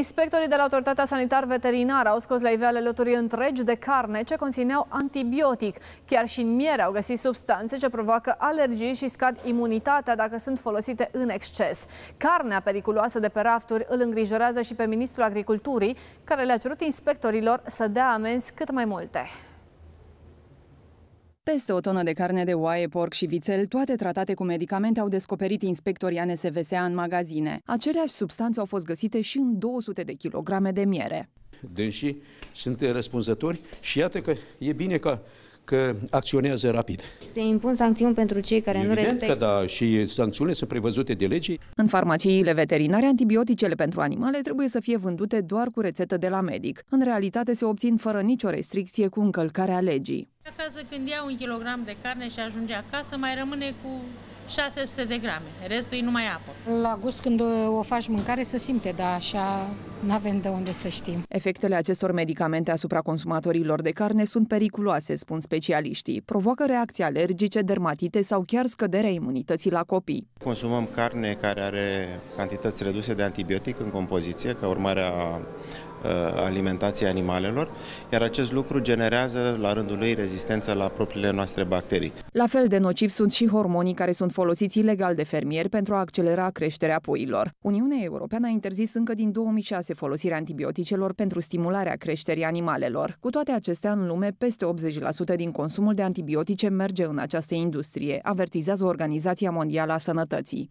Inspectorii de la Autoritatea Sanitar Veterinară au scos la iveală loturi întregi de carne ce conțineau antibiotic. Chiar și în miere au găsit substanțe ce provoacă alergii și scad imunitatea dacă sunt folosite în exces. Carnea periculoasă de pe rafturi îl îngrijorează și pe Ministrul Agriculturii, care le-a cerut inspectorilor să dea amenzi cât mai multe. Peste o tonă de carne de oaie, porc și vițel, toate tratate cu medicamente, au descoperit inspectorii ANSVSA în magazine. Aceleași substanțe au fost găsite și în 200 de kilograme de miere. Deși sunt răspunzători și iată că e bine ca că acționează rapid. Se impun sancțiuni pentru cei care Evident nu respectă. Că da, și sancțiunile sunt prevăzute de lege. În farmaciile veterinare, antibioticele pentru animale trebuie să fie vândute doar cu rețetă de la medic. În realitate se obțin fără nicio restricție cu încălcarea legii. Acasă când iau un kilogram de carne și ajunge acasă, mai rămâne cu 600 de grame, restul e numai apă. La gust când o faci mâncare se simte, dar așa nu avem de unde să știm. Efectele acestor medicamente asupra consumatorilor de carne sunt periculoase, spun specialiștii. Provoacă reacții alergice, dermatite sau chiar scăderea imunității la copii. Consumăm carne care are cantități reduse de antibiotic în compoziție, ca urmare a Uh, alimentației animalelor, iar acest lucru generează la rândul lui rezistență la propriile noastre bacterii. La fel de nocivi sunt și hormonii care sunt folosiți ilegal de fermieri pentru a accelera creșterea puilor. Uniunea Europeană a interzis încă din 2006 folosirea antibioticelor pentru stimularea creșterii animalelor. Cu toate acestea, în lume, peste 80% din consumul de antibiotice merge în această industrie, avertizează Organizația Mondială a Sănătății.